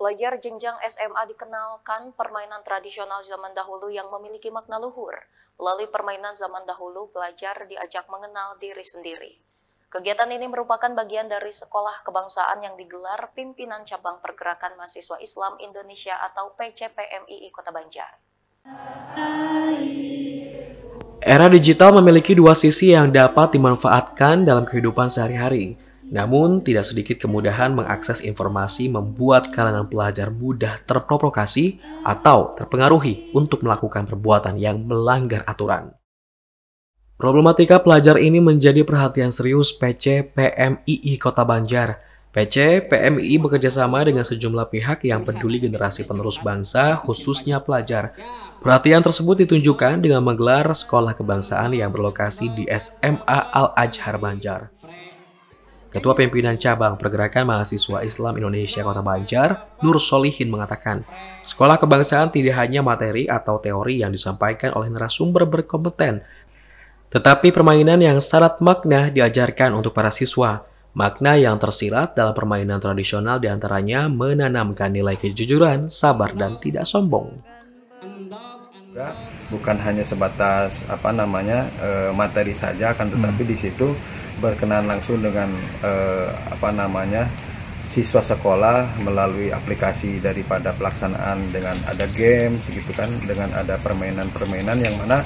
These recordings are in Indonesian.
Pelajar jenjang SMA dikenalkan permainan tradisional zaman dahulu yang memiliki makna luhur. Melalui permainan zaman dahulu, pelajar diajak mengenal diri sendiri. Kegiatan ini merupakan bagian dari Sekolah Kebangsaan yang digelar pimpinan cabang Pergerakan Mahasiswa Islam Indonesia atau PCPMII Kota Banjar. Era digital memiliki dua sisi yang dapat dimanfaatkan dalam kehidupan sehari-hari. Namun, tidak sedikit kemudahan mengakses informasi membuat kalangan pelajar mudah terprovokasi atau terpengaruhi untuk melakukan perbuatan yang melanggar aturan. Problematika pelajar ini menjadi perhatian serius PC PMII Kota Banjar PC PMII bekerjasama dengan sejumlah pihak yang peduli generasi penerus bangsa, khususnya pelajar. Perhatian tersebut ditunjukkan dengan menggelar sekolah kebangsaan yang berlokasi di SMA al ajhar Banjar. Ketua Pimpinan Cabang Pergerakan Mahasiswa Islam Indonesia Kota Banjar, Nur Solihin mengatakan, sekolah kebangsaan tidak hanya materi atau teori yang disampaikan oleh narasumber berkompeten, tetapi permainan yang syarat makna diajarkan untuk para siswa. Makna yang tersirat dalam permainan tradisional diantaranya menanamkan nilai kejujuran, sabar, dan tidak sombong. Bukan hanya sebatas apa namanya eh, materi saja, kan tetapi hmm. di situ berkenan langsung dengan eh, apa namanya siswa sekolah melalui aplikasi daripada pelaksanaan dengan ada game segitu kan dengan ada permainan-permainan yang mana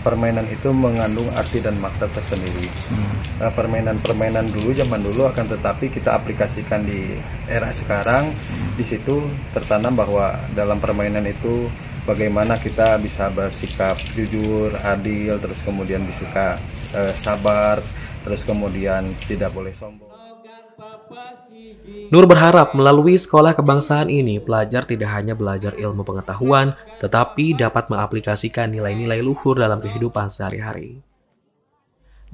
permainan itu mengandung arti dan makna tersendiri hmm. nah, permainan-permainan dulu zaman dulu akan tetapi kita aplikasikan di era sekarang hmm. di situ tertanam bahwa dalam permainan itu bagaimana kita bisa bersikap jujur adil terus kemudian bisa eh, sabar terus kemudian tidak boleh sombong. Nur berharap melalui sekolah kebangsaan ini, pelajar tidak hanya belajar ilmu pengetahuan, tetapi dapat mengaplikasikan nilai-nilai luhur dalam kehidupan sehari-hari.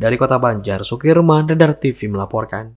Dari kota Banjar, Sukirman, Redar TV melaporkan.